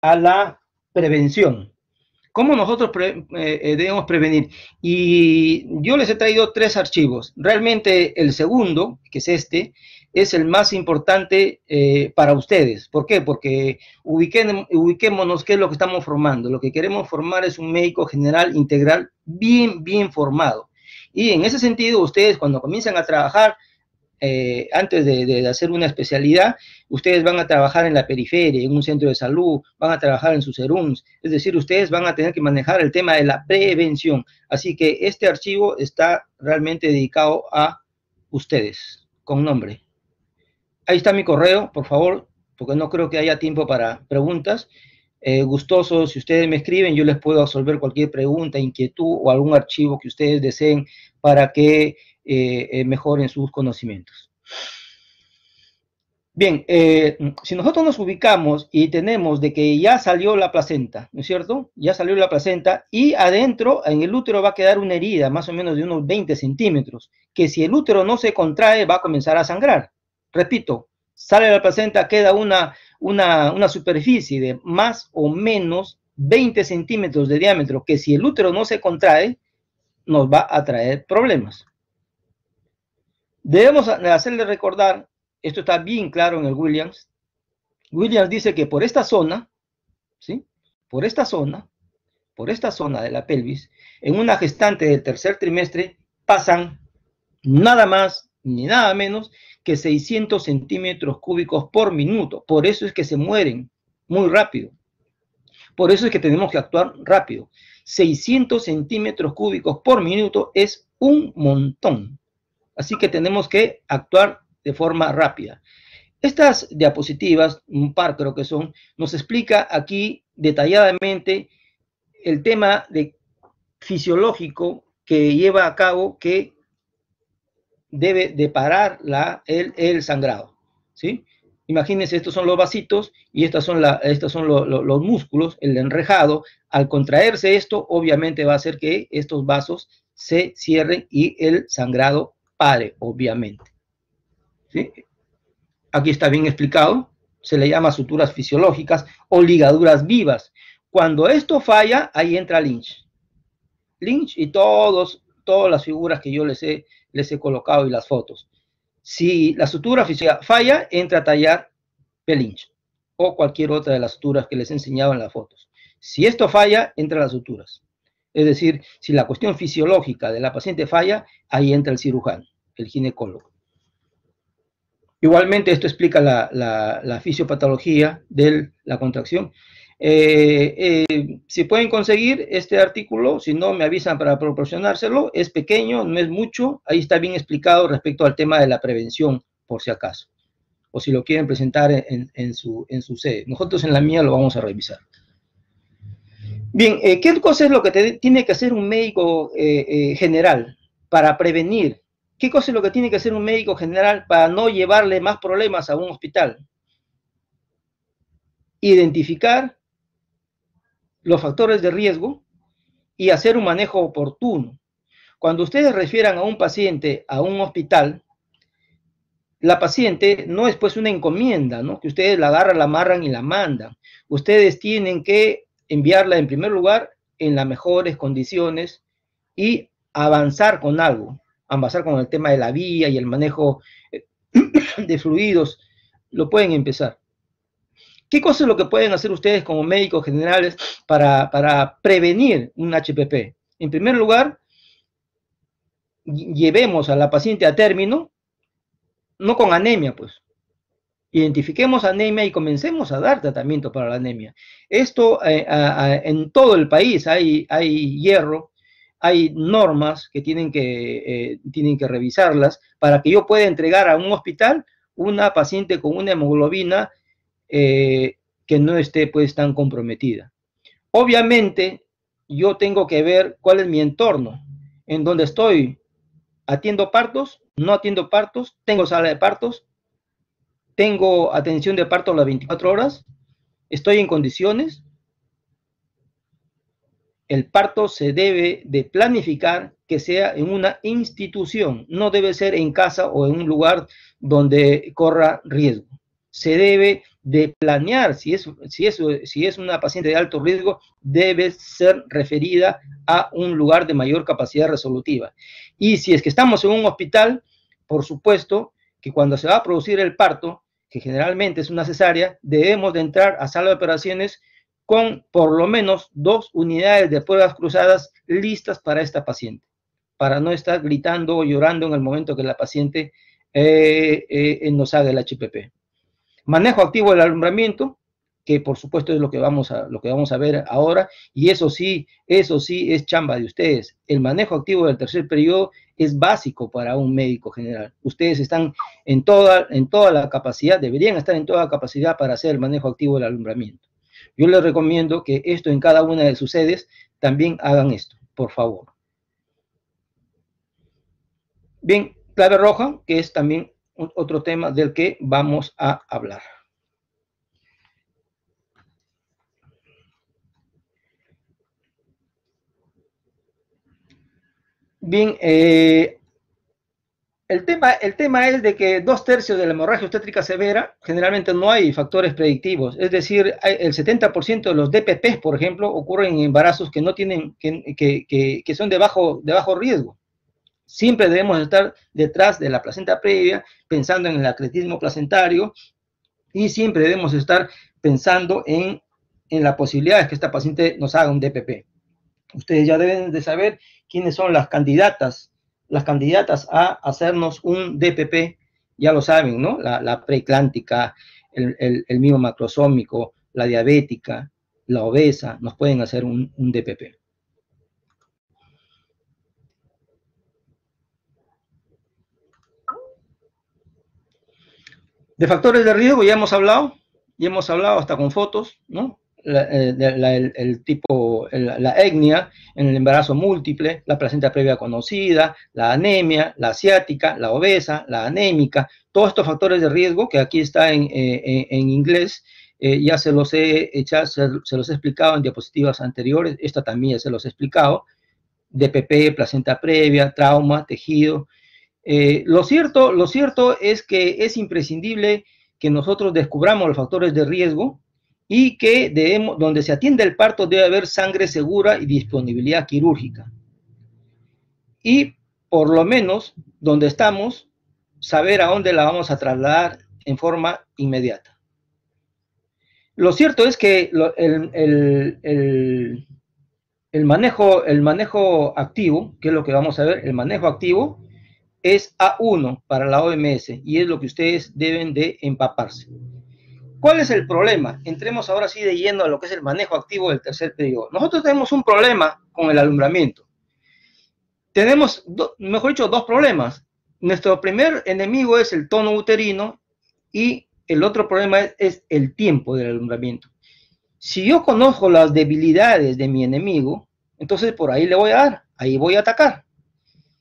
a la prevención. ¿Cómo nosotros eh, eh, debemos prevenir? Y yo les he traído tres archivos. Realmente el segundo, que es este, es el más importante eh, para ustedes. ¿Por qué? Porque ubiquémonos qué es lo que estamos formando. Lo que queremos formar es un médico general integral bien, bien formado. Y en ese sentido, ustedes cuando comienzan a trabajar, eh, antes de, hacer una especialidad, ustedes van a trabajar en la periferia, en un centro de salud, van a trabajar en sus serums, es decir, ustedes van a tener que manejar el tema de la prevención. Así que este archivo está realmente dedicado a ustedes, con nombre. Ahí está mi correo, por favor, porque no creo que haya tiempo para preguntas. Eh, gustoso, si ustedes me escriben, yo les puedo resolver cualquier pregunta, inquietud o algún archivo que ustedes deseen para que eh, eh, mejoren sus conocimientos. Bien, eh, si nosotros nos ubicamos y tenemos de que ya salió la placenta, ¿no es cierto? Ya salió la placenta y adentro en el útero va a quedar una herida más o menos de unos 20 centímetros, que si el útero no se contrae va a comenzar a sangrar. Repito, sale la placenta, queda una, una, una superficie de más o menos 20 centímetros de diámetro, que si el útero no se contrae nos va a traer problemas. Debemos hacerle recordar, esto está bien claro en el Williams, Williams dice que por esta zona, ¿sí? Por esta zona, por esta zona de la pelvis, en una gestante del tercer trimestre pasan nada más ni nada menos que 600 centímetros cúbicos por minuto. Por eso es que se mueren muy rápido. Por eso es que tenemos que actuar rápido. 600 centímetros cúbicos por minuto es un montón. Así que tenemos que actuar de forma rápida. Estas diapositivas, un par creo que son, nos explica aquí detalladamente el tema de fisiológico que lleva a cabo que debe de parar la, el, sangrado. ¿sí? Imagínense, estos son los vasitos y estas son estos son los músculos, el enrejado. Al contraerse esto, obviamente va a hacer que estos vasos se cierren y el sangrado Pare, obviamente. Aquí está bien explicado, se le llama suturas fisiológicas o ligaduras vivas. Cuando esto falla, ahí entra Lynch. Lynch y todos, todas las figuras que yo les he, les he colocado y las fotos. Si la sutura falla, entra a tallar Pelinch o cualquier otra de las suturas que les he enseñado en las fotos. Si esto falla, entra las suturas. Es decir, si la cuestión fisiológica de la paciente falla, ahí entra el cirujano, el ginecólogo. Igualmente, esto explica la, fisiopatología de la contracción. Eh, eh, si pueden conseguir este artículo, si no, me avisan para proporcionárselo. Es pequeño, no es mucho. Ahí está bien explicado respecto al tema de la prevención, por si acaso. O si lo quieren presentar en su sede. Nosotros en la mía lo vamos a revisar. Bien, eh, ¿qué cosa es lo que tiene que hacer un médico eh, eh, general para prevenir? ¿Qué cosa es lo que tiene que hacer un médico general para no llevarle más problemas a un hospital? Identificar los factores de riesgo y hacer un manejo oportuno. Cuando ustedes refieran a un paciente a un hospital, la paciente no es pues una encomienda, ¿no? Que ustedes la agarran, la amarran y la mandan. Ustedes tienen que enviarla en primer lugar en las mejores condiciones y avanzar con algo, avanzar con el tema de la vía y el manejo eh, de fluidos, lo pueden empezar. ¿Qué cosa es lo que pueden hacer ustedes como médicos generales para, para prevenir un HPP? En primer lugar, llevemos a la paciente a término, no con anemia, pues, Identifiquemos anemia y comencemos a dar tratamiento para la anemia. Esto eh, en todo el país hay, hay hierro, hay normas que tienen que, eh, tienen que revisarlas para que yo pueda entregar a un hospital una paciente con una hemoglobina eh, que no esté pues tan comprometida. Obviamente yo tengo que ver cuál es mi entorno, en donde estoy, atiendo partos, no atiendo partos, tengo sala de partos, tengo atención de parto a las 24 horas, estoy en condiciones. El parto se debe de planificar que sea en una institución, no debe ser en casa o en un lugar donde corra riesgo. Se debe de planear, si es, si si es una paciente de alto riesgo, debe ser referida a un lugar de mayor capacidad resolutiva. Y si es que estamos en un hospital, por supuesto que cuando se va a producir el parto, que generalmente es una cesárea, debemos de entrar a sala de operaciones con por lo menos dos unidades de pruebas cruzadas listas para esta paciente, para no estar gritando o llorando en el momento que la paciente eh, eh, eh, nos haga el HPP. Manejo activo del alumbramiento, que por supuesto es lo que vamos a, lo que vamos a ver ahora, y eso sí, eso sí es chamba de ustedes. El manejo activo del tercer periodo es básico para un médico general. Ustedes están en toda, en toda la capacidad, deberían estar en toda la capacidad para hacer el manejo activo del alumbramiento. Yo les recomiendo que esto en cada una de sus sedes también hagan esto, por favor. Bien, clave roja, que es también otro tema del que vamos a hablar. Bien, eh, el, tema, el tema es de que dos tercios de la hemorragia obstétrica severa generalmente no hay factores predictivos, es decir, el 70% de los DPPs, por ejemplo, ocurren en embarazos que no tienen, que, son de bajo, de bajo riesgo siempre debemos estar detrás de la placenta previa, pensando en el atletismo placentario y siempre debemos estar pensando en, en la posibilidad de que esta paciente nos haga un DPP. Ustedes ya deben de saber quiénes son las candidatas, las candidatas a hacernos un DPP, ya lo saben, ¿no? La, la preeclántica, el, el, macrosómico, la diabética, la obesa, nos pueden hacer un, un DPP. De factores de riesgo ya hemos hablado, ya hemos hablado hasta con fotos, ¿no? Eh, la, el, tipo, la, etnia, en el embarazo múltiple, la placenta previa conocida, la anemia, la asiática, la obesa, la anémica, todos estos factores de riesgo que aquí está en, eh, inglés, eh, ya se los he se, los he explicado en diapositivas anteriores, esta también se los he explicado, DPP, placenta previa, trauma, tejido. lo, cierto, lo cierto es que es imprescindible que nosotros descubramos los factores de riesgo y que donde se atiende el parto debe haber sangre segura y disponibilidad quirúrgica. Y por lo menos donde estamos, saber a dónde la vamos a trasladar en forma inmediata. Lo cierto es que el, manejo, el manejo activo, que es lo que vamos a ver, el manejo activo es A1 para la OMS y es lo que ustedes deben de empaparse. ¿Cuál es el problema? Entremos ahora sí de lleno a lo que es el manejo activo del tercer periodo. Nosotros tenemos un problema con el alumbramiento. Tenemos, mejor dicho, dos problemas. Nuestro primer enemigo es el tono uterino y el otro problema es, es el tiempo del alumbramiento. Si yo conozco las debilidades de mi enemigo, entonces por ahí le voy a dar, ahí voy a atacar.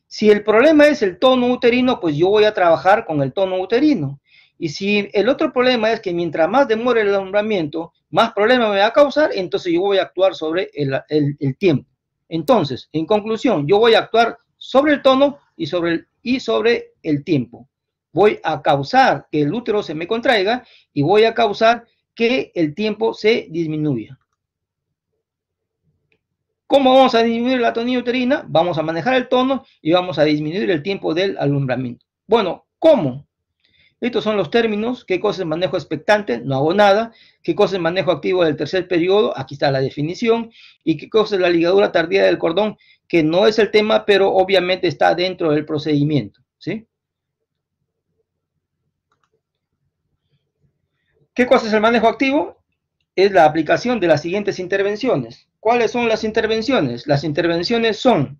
Si el problema es el tono uterino, pues yo voy a trabajar con el tono uterino. Y si el otro problema es que mientras más demore el alumbramiento, más problema me va a causar, entonces yo voy a actuar sobre el, tiempo. Entonces, en conclusión, yo voy a actuar sobre el tono y sobre el, y sobre el tiempo. Voy a causar que el útero se me contraiga y voy a causar que el tiempo se disminuya. ¿Cómo vamos a disminuir la tonilla uterina? Vamos a manejar el tono y vamos a disminuir el tiempo del alumbramiento. Bueno, ¿cómo? Estos son los términos, qué cosa es manejo expectante, no hago nada, qué cosa es manejo activo del tercer periodo, aquí está la definición, y qué cosa es la ligadura tardía del cordón, que no es el tema, pero obviamente está dentro del procedimiento, ¿sí? ¿Qué cosa es el manejo activo? Es la aplicación de las siguientes intervenciones. ¿Cuáles son las intervenciones? Las intervenciones son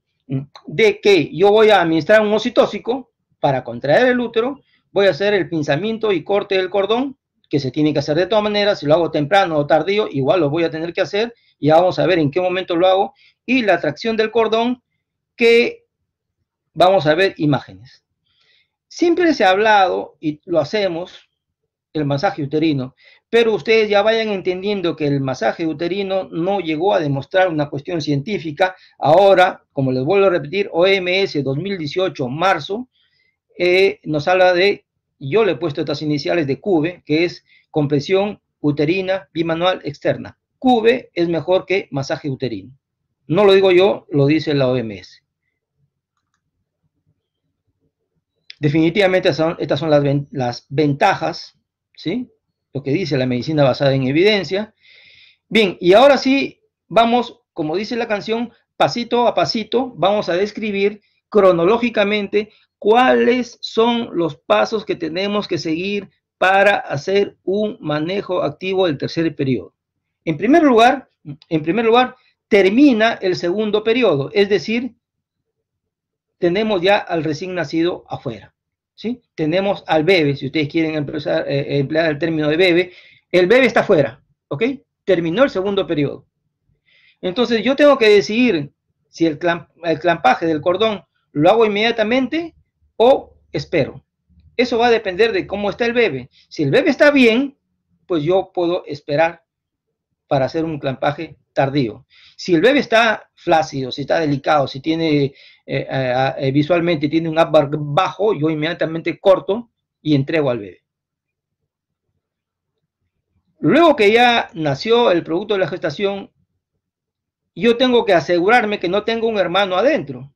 de que yo voy a administrar un ocitóxico para contraer el útero, voy a hacer el pinzamiento y corte del cordón, que se tiene que hacer de todas maneras, si lo hago temprano o tardío, igual lo voy a tener que hacer, Y vamos a ver en qué momento lo hago, y la tracción del cordón, que vamos a ver imágenes. Siempre se ha hablado, y lo hacemos, el masaje uterino, pero ustedes ya vayan entendiendo que el masaje uterino no llegó a demostrar una cuestión científica. Ahora, como les vuelvo a repetir, OMS 2018, marzo, eh, nos habla de, yo le he puesto estas iniciales de CUBE, que es compresión uterina bimanual externa. CUBE es mejor que masaje uterino. No lo digo yo, lo dice la OMS. Definitivamente son, estas son las, las ventajas, ¿sí? Lo que dice la medicina basada en evidencia. Bien, y ahora sí vamos, como dice la canción, pasito a pasito, vamos a describir cronológicamente cuáles son los pasos que tenemos que seguir para hacer un manejo activo del tercer periodo. En primer lugar, en primer lugar, termina el segundo periodo, es decir, tenemos ya al recién nacido afuera, ¿sí? Tenemos al bebé, si ustedes quieren empezar, eh, emplear el término de bebé, el bebé está afuera, ¿ok? Terminó el segundo periodo. Entonces yo tengo que decidir si el, el clampaje del cordón lo hago inmediatamente o espero. Eso va a depender de cómo está el bebé. Si el bebé está bien, pues yo puedo esperar para hacer un clampaje tardío. Si el bebé está flácido, si está delicado, si tiene eh, eh, ah, eh, visualmente tiene un upbar bajo, yo inmediatamente corto y entrego al bebé. Luego que ya nació el producto de la gestación, yo tengo que asegurarme que no tengo un hermano adentro.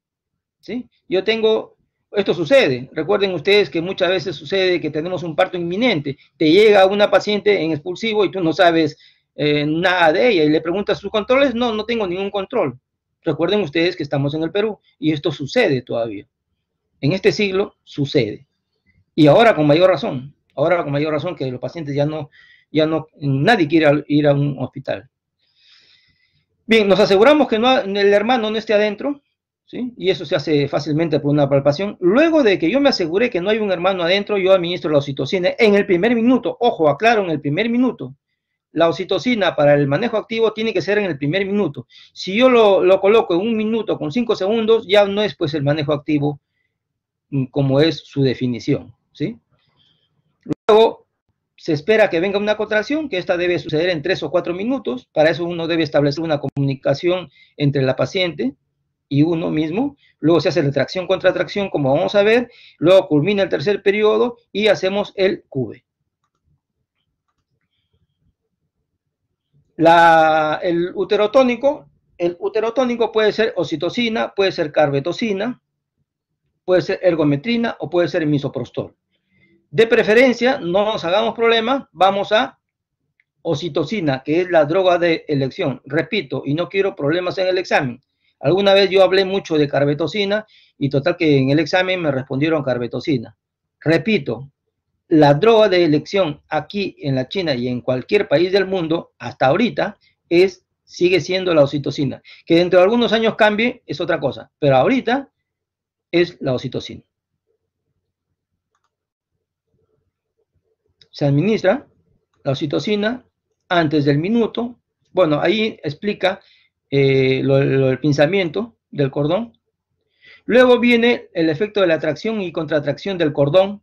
¿sí? Yo tengo esto sucede. Recuerden ustedes que muchas veces sucede que tenemos un parto inminente. Te llega una paciente en expulsivo y tú no sabes eh, nada de ella y le preguntas sus controles. No, no tengo ningún control. Recuerden ustedes que estamos en el Perú y esto sucede todavía. En este siglo sucede. Y ahora con mayor razón. Ahora con mayor razón que los pacientes ya no, ya no, nadie quiere ir a un hospital. Bien, nos aseguramos que no, el hermano no esté adentro, y eso se hace fácilmente por una palpación. Luego de que yo me aseguré que no hay un hermano adentro, yo administro la oxitocina en el primer minuto. Ojo, aclaro, en el primer minuto. La oxitocina para el manejo activo tiene que ser en el primer minuto. Si yo lo, coloco en un minuto con cinco segundos, ya no es pues el manejo activo mm, como es su definición, Luego, se espera que venga una contracción, que esta debe suceder en tres o cuatro minutos. Para eso uno debe establecer una comunicación entre la paciente y uno mismo, luego se hace la tracción contra atracción como vamos a ver, luego culmina el tercer periodo y hacemos el cube. el uterotónico, el uterotónico puede ser ocitocina, puede ser carbetocina, puede ser ergometrina o puede ser misoprostol. De preferencia, no nos hagamos problemas, vamos a ocitocina, que es la droga de elección. Repito, y no quiero problemas en el examen. Alguna vez yo hablé mucho de carbetocina y total que en el examen me respondieron carbetocina. Repito, la droga de elección aquí en la China y en cualquier país del mundo hasta ahorita es sigue siendo la oxitocina. Que dentro de algunos años cambie es otra cosa, pero ahorita es la oxitocina. Se administra la oxitocina antes del minuto. Bueno, ahí explica eh, lo, lo, el pinzamiento del cordón. Luego viene el efecto de la atracción y contratracción del cordón,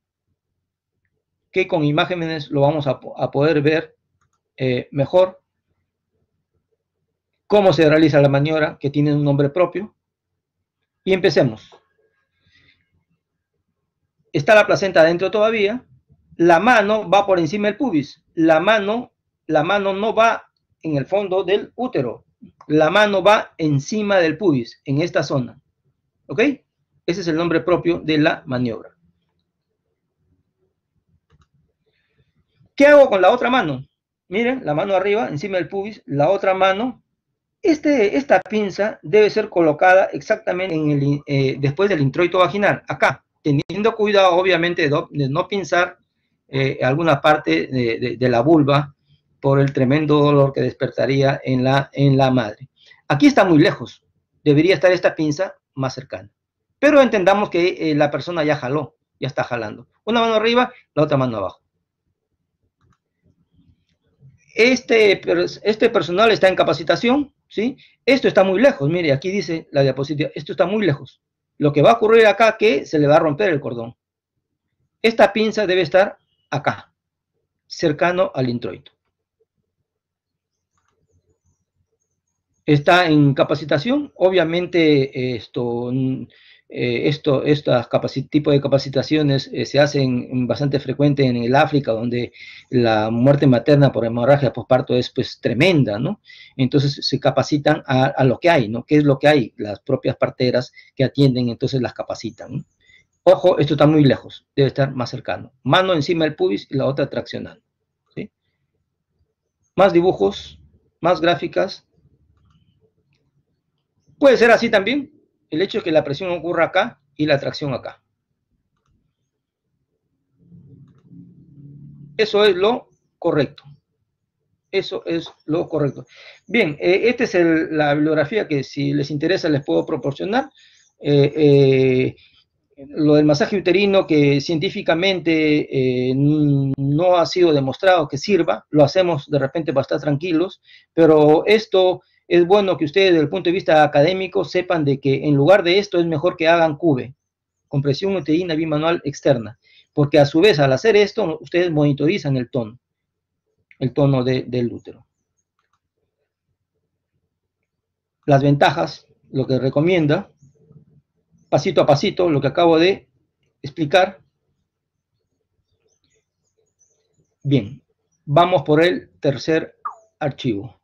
que con imágenes lo vamos a, poder ver eh, mejor. Cómo se realiza la maniobra, que tiene un nombre propio. Y empecemos. Está la placenta adentro todavía. La mano va por encima del pubis. La mano, la mano no va en el fondo del útero la mano va encima del pubis, en esta zona. ¿Ok? Ese es el nombre propio de la maniobra. ¿Qué hago con la otra mano? Miren, la mano arriba, encima del pubis, la otra mano. Este, esta pinza debe ser colocada exactamente en eh, después del introito vaginal, acá, teniendo cuidado obviamente de, no pinzar eh, alguna parte de la vulva por el tremendo dolor que despertaría en la, en la madre. Aquí está muy lejos, debería estar esta pinza más cercana. Pero entendamos que eh, la persona ya jaló, ya está jalando. Una mano arriba, la otra mano abajo. Este, este personal está en capacitación, ¿sí? Esto está muy lejos, mire, aquí dice la diapositiva, esto está muy lejos. Lo que va a ocurrir acá que se le va a romper el cordón. Esta pinza debe estar acá, cercano al introito. está en capacitación. Obviamente, esto, eh, tipo esto, de capacitaciones eh, se hacen bastante frecuente en el África, donde la muerte materna por hemorragia postparto es pues tremenda, ¿no? Entonces se capacitan a, lo que hay, ¿no? ¿Qué es lo que hay? Las propias parteras que atienden, entonces las capacitan. Ojo, esto está muy lejos, debe estar más cercano. Mano encima del pubis y la otra traccionando. Más dibujos, más gráficas, Puede ser así también, el hecho de que la presión ocurra acá y la atracción acá. Eso es lo correcto. Eso es lo correcto. Bien, eh, esta es la bibliografía que si les interesa les puedo proporcionar. Eh, eh, lo del masaje uterino que científicamente no ha sido demostrado que sirva, lo hacemos de repente para estar tranquilos, pero esto es bueno que ustedes desde el punto de vista académico sepan de que en lugar de esto es mejor que hagan cube, compresión uterina bimanual externa, porque a su vez al hacer esto ustedes monitorizan el tono, el tono del útero. Las ventajas, lo que recomienda, pasito a pasito, lo que acabo de explicar. Bien, vamos por el tercer archivo.